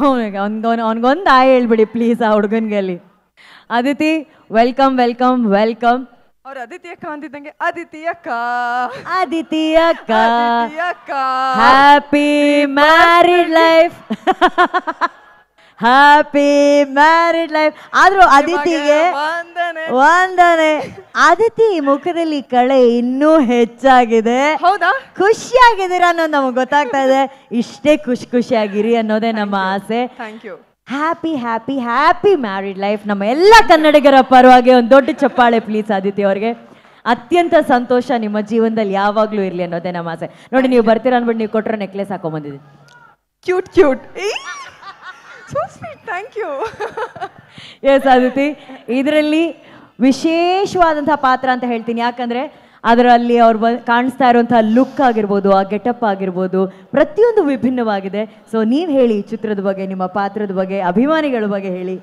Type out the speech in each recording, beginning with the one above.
ಅವನಿಗೆ ಅವನಿಗೊಂದು ಅವನಿಗೊಂದು ಆಯ್ ಹೇಳ್ಬಿಡಿ ಪ್ಲೀಸ್ ಆ ಅಲ್ಲಿ ಅದಿತಿ ವೆಲ್ಕಮ್ ವೆಲ್ಕಮ್ ವೆಲ್ಕಮ್ ಅವ್ರ ಅದಿತಿ ಅಕ್ಕ ಅಂತಿದ್ದಂಗೆ ಅದಿತಿ ಅಕ್ಕ ಅದಿತಿ ಅಕ್ಕ ಅಕ್ಕ happy married life happy married life ಆದ್ರೂ ಅದಿತಿಗೆ ವಂದನೆ ಅದಿತಿ ಮುಖದಲ್ಲಿ ಕಳೆ ಇನ್ನೂ ಹೆಚ್ಚಾಗಿದೆ ಹೌದಾ ಖುಷಿಯಾಗಿದ್ದೀರಾ ಅನ್ನೋದು ನಮಗೆ ಗೊತ್ತಾಗ್ತಾ ಇದೆ ಇಷ್ಟೇ ಖುಷಿ ಖುಷಿಯಾಗಿರಿ ಅನ್ನೋದೇ ನಮ್ಮ ಆಸೆ happy happy happy married life ನಮ್ಮ ಎಲ್ಲ ಕನ್ನಡಿಗರ ಪರವಾಗಿ ಒಂದು ದೊಡ್ಡ ಚಪ್ಪಾಳೆ ಪ್ಲೀಸ್ ಆದಿತಿ ಅವ್ರಿಗೆ ಅತ್ಯಂತ ಸಂತೋಷ ನಿಮ್ಮ ಜೀವನದಲ್ಲಿ ಯಾವಾಗ್ಲೂ ಇರಲಿ ಅನ್ನೋದೇ ನಮ್ಮ ಆಸೆ ನೋಡಿ ನೀವು ಬರ್ತೀರ ಅನ್ಬಿಟ್ಟು ನೀವು ಕೊಟ್ಟರೆ ನೆಕ್ಲೆಸ್ ಹಾಕೊಂಬಂದಿದ್ದೀನಿ cute cute thank you yes Aditi ಇದರಲ್ಲಿ ವಿಶೇಷವಾದಂತಹ ಪಾತ್ರ ಅಂತ ಹೇಳ್ತೀನಿ ಯಾಕಂದ್ರೆ ಅದರಲ್ಲಿ ಅವ್ರು ಬ ಕಾಣಿಸ್ತಾ ಇರುವಂತಹ ಲುಕ್ ಆಗಿರ್ಬೋದು ಆ ಗೆಟಪ್ ಆಗಿರ್ಬೋದು ಪ್ರತಿಯೊಂದು ವಿಭಿನ್ನವಾಗಿದೆ ಸೊ ನೀವು ಹೇಳಿ ಚಿತ್ರದ ಬಗ್ಗೆ ನಿಮ್ಮ ಪಾತ್ರದ ಬಗ್ಗೆ ಅಭಿಮಾನಿಗಳ ಬಗ್ಗೆ ಹೇಳಿ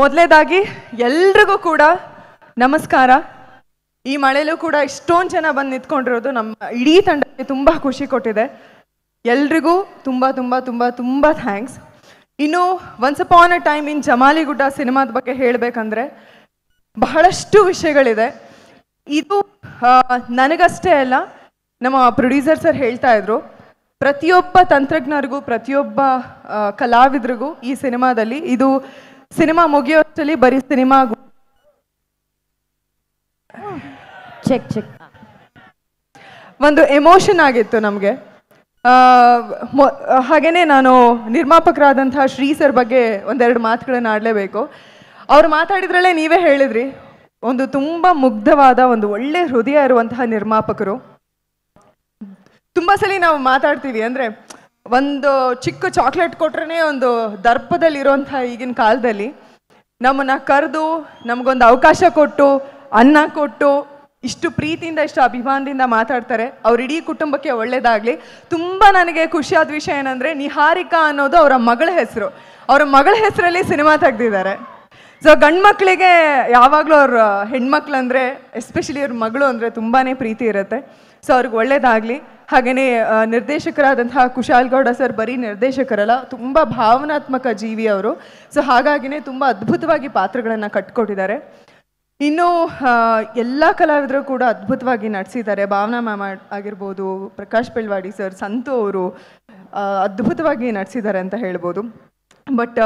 ಮೊದಲೇದಾಗಿ ಎಲ್ರಿಗೂ ಕೂಡ ನಮಸ್ಕಾರ ಈ ಮಳೆಯಲ್ಲೂ ಕೂಡ ಇಷ್ಟೊಂದು ಜನ ಬಂದು ನಿಂತ್ಕೊಂಡಿರೋದು ನಮ್ಮ ಇಡೀ ತಂಡಕ್ಕೆ ತುಂಬ ಖುಷಿ ಕೊಟ್ಟಿದೆ ಎಲ್ರಿಗೂ ತುಂಬ ತುಂಬ ತುಂಬ ತುಂಬ ಥ್ಯಾಂಕ್ಸ್ ಇನ್ನು once upon a time in Jamaligudda ಸಿನಿಮಾದ ಬಗ್ಗೆ ಹೇಳಬೇಕಂದ್ರೆ ಬಹಳಷ್ಟು ವಿಷಯಗಳಿದೆ ಇದು ನನಗಷ್ಟೇ ಅಲ್ಲ ನಮ್ಮ ಪ್ರೊಡ್ಯೂಸರ್ ಸರ್ ಹೇಳ್ತಾ ಇದ್ರು ಪ್ರತಿಯೊಬ್ಬ ತಂತ್ರಜ್ಞರಿಗೂ ಪ್ರತಿಯೊಬ್ಬ ಕಲಾವಿದರಿಗೂ ಈ ಸಿನಿಮಾದಲ್ಲಿ ಇದು ಸಿನಿಮಾ ಮುಗಿಯೋಷ್ಟರಲ್ಲಿ ಬರೀ ಸಿನಿಮಾ ಚೆಕ್ ಚೆಕ್ ಒಂದು ಎಮೋಷನ್ ಆಗಿತ್ತು ನಮಗೆ ಹಾಗೇನೆ ನಾನು ನಿರ್ಮಾಪಕರಾದಂತಹ ಶ್ರೀ ಸರ್ ಬಗ್ಗೆ ಒಂದೆರಡು ಮಾತುಗಳನ್ನು ಆಡಲೇಬೇಕು ಅವ್ರು ಮಾತಾಡಿದ್ರಲ್ಲೇ ನೀವೇ ಹೇಳಿದ್ರಿ ಒಂದು ತುಂಬ ಮುಗ್ಧವಾದ ಒಂದು ಒಳ್ಳೆ ಹೃದಯ ಇರುವಂತಹ ನಿರ್ಮಾಪಕರು ತುಂಬ ಸಲ ನಾವು ಮಾತಾಡ್ತೀವಿ ಅಂದರೆ ಒಂದು ಚಿಕ್ಕ ಚಾಕ್ಲೇಟ್ ಕೊಟ್ರೇ ಒಂದು ದರ್ಪದಲ್ಲಿರುವಂತಹ ಈಗಿನ ಕಾಲದಲ್ಲಿ ನಮ್ಮನ್ನು ಕರೆದು ನಮಗೊಂದು ಅವಕಾಶ ಕೊಟ್ಟು ಅನ್ನ ಕೊಟ್ಟು ಇಷ್ಟು ಪ್ರೀತಿಯಿಂದ ಇಷ್ಟು ಅಭಿಮಾನದಿಂದ ಮಾತಾಡ್ತಾರೆ ಅವ್ರ ಇಡೀ ಕುಟುಂಬಕ್ಕೆ ಒಳ್ಳೆಯದಾಗಲಿ ತುಂಬ ನನಗೆ ಖುಷಿಯಾದ ವಿಷಯ ಏನಂದರೆ ನಿಹಾರಿಕಾ ಅನ್ನೋದು ಅವರ ಮಗಳ ಹೆಸರು ಅವರ ಮಗಳ ಹೆಸರಲ್ಲಿ ಸಿನಿಮಾ ತೆಗ್ದಿದ್ದಾರೆ ಸೊ ಗಂಡು ಮಕ್ಕಳಿಗೆ ಯಾವಾಗಲೂ ಅವ್ರ ಹೆಣ್ಮಕ್ಳು ಅಂದರೆ ಎಸ್ಪೆಷಲಿ ಅವ್ರ ಮಗಳು ಅಂದರೆ ತುಂಬಾ ಪ್ರೀತಿ ಇರುತ್ತೆ ಸೊ ಅವ್ರಿಗೆ ಒಳ್ಳೇದಾಗಲಿ ಹಾಗೆಯೇ ನಿರ್ದೇಶಕರಾದಂತಹ ಕುಶಾಲ್ ಗೌಡ ಸರ್ ಬರೀ ನಿರ್ದೇಶಕರಲ್ಲ ತುಂಬ ಭಾವನಾತ್ಮಕ ಜೀವಿ ಅವರು ಸೊ ಹಾಗಾಗಿನೇ ತುಂಬ ಅದ್ಭುತವಾಗಿ ಪಾತ್ರಗಳನ್ನು ಕಟ್ಕೊಟ್ಟಿದ್ದಾರೆ ಇನ್ನು ಎಲ್ಲ ಕಲಾವಿದರು ಕೂಡ ಅದ್ಭುತವಾಗಿ ನಟಿಸಿದ್ದಾರೆ ಭಾವನಾ ಮ್ಯಾಮ್ ಆಗಿರ್ಬೋದು ಪ್ರಕಾಶ್ ಬೆಳ್ವಾಡಿ ಸರ್ ಸಂತು ಅವರು ಅದ್ಭುತವಾಗಿ ನಟಿಸಿದ್ದಾರೆ ಅಂತ ಹೇಳ್ಬೋದು ಬಟ್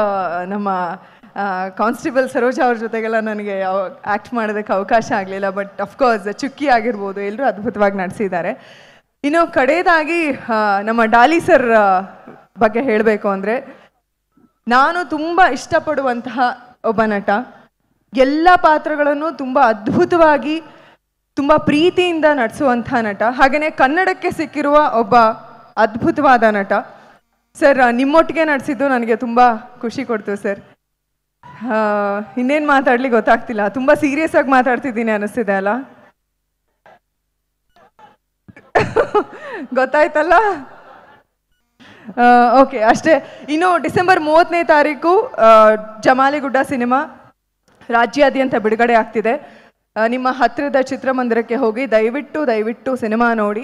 ನಮ್ಮ ಕಾನ್ಸ್ಟೇಬಲ್ ಸರೋಜಾ ಅವ್ರ ಜೊತೆಗೆಲ್ಲ ನನಗೆ ಆ್ಯಕ್ಟ್ ಮಾಡೋದಕ್ಕೆ ಅವಕಾಶ ಆಗಲಿಲ್ಲ ಬಟ್ ಅಫ್ಕೋರ್ಸ್ ಚುಕ್ಕಿ ಆಗಿರ್ಬೋದು ಎಲ್ಲರೂ ಅದ್ಭುತವಾಗಿ ನಡೆಸಿದ್ದಾರೆ ಇನ್ನು ಕಡೆಯದಾಗಿ ನಮ್ಮ ಡಾಲಿ ಸರ್ ಬಗ್ಗೆ ಹೇಳಬೇಕು ಅಂದರೆ ನಾನು ತುಂಬ ಇಷ್ಟಪಡುವಂತಹ ಒಬ್ಬ ನಟ ಎಲ್ಲ ಪಾತ್ರಗಳನ್ನು ತುಂಬ ಅದ್ಭುತವಾಗಿ ತುಂಬ ಪ್ರೀತಿಯಿಂದ ನಡೆಸುವಂಥ ನಟ ಹಾಗೆಯೇ ಕನ್ನಡಕ್ಕೆ ಸಿಕ್ಕಿರುವ ಒಬ್ಬ ಅದ್ಭುತವಾದ ನಟ ಸರ್ ನಿಮ್ಮೊಟ್ಟಿಗೆ ನಡೆಸಿದ್ದು ನನಗೆ ತುಂಬ ಖುಷಿ ಕೊಡ್ತು ಸರ್ ಇನ್ನೇನು ಮಾತಾಡ್ಲಿಕ್ಕೆ ಗೊತ್ತಾಗ್ತಿಲ್ಲ ತುಂಬ ಸೀರಿಯಸ್ ಆಗಿ ಮಾತಾಡ್ತಿದ್ದೀನಿ ಅನಿಸ್ತಿದೆ ಅಲ್ಲ ಗೊತ್ತಾಯ್ತಲ್ಲ ಓಕೆ ಅಷ್ಟೇ ಇನ್ನು ಡಿಸೆಂಬರ್ ಮೂವತ್ತನೇ ತಾರೀಕು ಜಮಾಲಿಗುಡ್ಡ ಸಿನಿಮಾ ರಾಜ್ಯಾದ್ಯಂತ ಬಿಡುಗಡೆ ಆಗ್ತಿದೆ ನಿಮ್ಮ ಹತ್ತಿರದ ಚಿತ್ರಮಂದಿರಕ್ಕೆ ಹೋಗಿ ದಯವಿಟ್ಟು ದಯವಿಟ್ಟು ಸಿನಿಮಾ ನೋಡಿ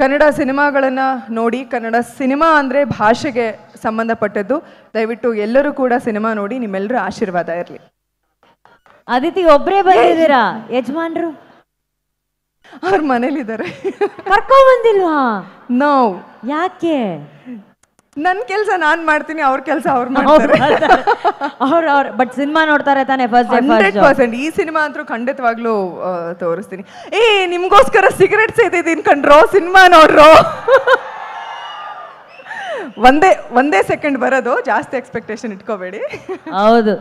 ಕನ್ನಡ ಸಿನಿಮಾಗಳನ್ನು ನೋಡಿ ಕನ್ನಡ ಸಿನಿಮಾ ಅಂದರೆ ಭಾಷೆಗೆ ಸಂಬಂಧಪಟ್ಟದ್ದು ದಯವಿಟ್ಟು ಎಲ್ಲರೂ ಕೂಡ ಸಿನಿಮಾ ನೋಡಿ ನಿಮ್ಮೆಲ್ಲರೂ ಆಶೀರ್ವಾದ ಇರಲಿ ಅದಿತಿ ಒಬ್ಬರೇ ಬಂದಿದ್ದೀರಾ ಯಜಮಾನ್ರು ಅವ್ರ ಮನೇಲಿದ್ದಾರೆ ಕರ್ಕೊಂಡ್ ಬಂದಿಲ್ವಾ ನೋ ಯಾಕೆ ನನ್ನ ಕೆಲಸ ನಾನ್ ಮಾಡ್ತೀನಿ ಅವ್ರ ಕೆಲಸ ಅವ್ರು ಮಾಡ್ತಾರೆ ಬಟ್ ಸಿನಿಮಾ ನೋಡ್ತಾರೆ ಈ ಸಿನಿಮಾ ಅಂತೂ ಖಂಡಿತವಾಗ್ಲೂ ತೋರಿಸ್ತೀನಿ ಏ ನಿಮ್ಗೋಸ್ಕರ ಸಿಗರೆಟ್ ಸೇದಿದ್ದೀನಿ ಕಣ್ರೋ ಸಿನಿಮಾ ನೋಡ್ರೋ ಒಂದೇ ಒಂದೇ ಸೆಕೆಂಡ್ ಬರೋದು ಜಾಸ್ತಿ ಎಕ್ಸ್ಪೆಕ್ಟೇಷನ್ ಇಟ್ಕೋಬೇಡಿ ಹೌದು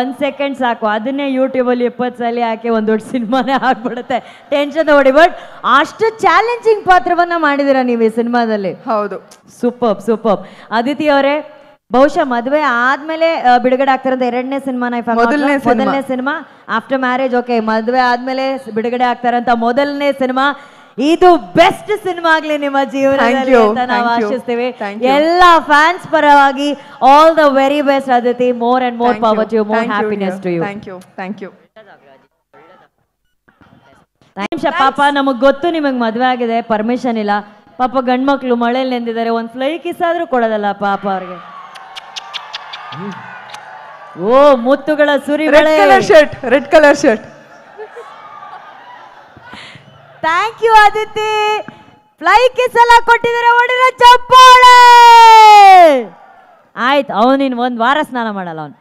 ಒಂದ್ ಸೆಕೆಂಡ್ ಸಾಕು ಅದನ್ನೇ ಅಲ್ಲಿ ಇಪ್ಪತ್ತು ಸಲ ಹಾಕಿ ಒಂದು ದೊಡ್ಡ ಸಿನಿಮಾನೇ ಆಗ್ಬಿಡುತ್ತೆ ಟೆನ್ಷನ್ ನೋಡಿ ಬಟ್ ಅಷ್ಟು ಚಾಲೆಂಜಿಂಗ್ ಪಾತ್ರವನ್ನ ಮಾಡಿದಿರ ನೀವು ಈ ಸಿನಿಮಾದಲ್ಲಿ ಹೌದು ಸೂಪರ್ ಸೂಪರ್ ಅದಿತಿ ಅವರೇ ಬಹುಶಃ ಮದುವೆ ಆದ್ಮೇಲೆ ಬಿಡುಗಡೆ ಆಗ್ತಿರೋದು ಎರಡನೇ ಸಿನಿಮಾನ ಮೊದಲನೇ ಸಿನಿಮಾ ಆಫ್ಟರ್ ಮ್ಯಾರೇಜ್ ಓಕೆ ಮದುವೆ ಆದ್ಮೇಲೆ ಬಿಡುಗಡೆ ಆಗ್ತಾರಂತ ಮೊದಲನೇ ಸಿನಿಮಾ ಇದು ಬೆಸ್ಟ್ ಸಿನಿಮಾ ಆಗ್ಲಿ ನಿಮ್ಮ ಜೀವನದಲ್ಲಿ ಅಂತ ನಾವು ಆಶಿಸ್ತೇವೆ ಎಲ್ಲ ಫ್ಯಾನ್ಸ್ ಪರವಾಗಿ all the very best Aditi more and more power you more happiness to you thank you thank you ಪಾಪ ನಮಗ್ ಗೊತ್ತು ನಿಮಗ್ ಮದ್ವೆ ಆಗಿದೆ ಪರ್ಮಿಷನ್ ಇಲ್ಲ ಪಾಪ ಗಂಡ್ ಮಕ್ಳು ಮಳೆಯಲ್ಲಿ ನೆಂದಿದ್ದಾರೆ ಒಂದ್ ಫ್ಲೈ ಕಿಸ್ ಆದ್ರೂ ಕೊಡೋದಲ್ಲ ಪಾಪ ಅವ್ರಿಗೆ ಓ ಮುತ್ತುಗಳ ಸುರಿ colour shirt red colour shirt thank you Aditi fly kiss ಎಲ್ಲ ಕೊಟ್ಟಿದ್ದಾರೆ ಹೊಡಿರ ಚಪ್ಪಾಳೆ ಆಯ್ತು ಅವನಿನ್ ಒಂದು ವಾರ ಸ್ನಾನ ಮಾಡಲ್ಲ ಅವನು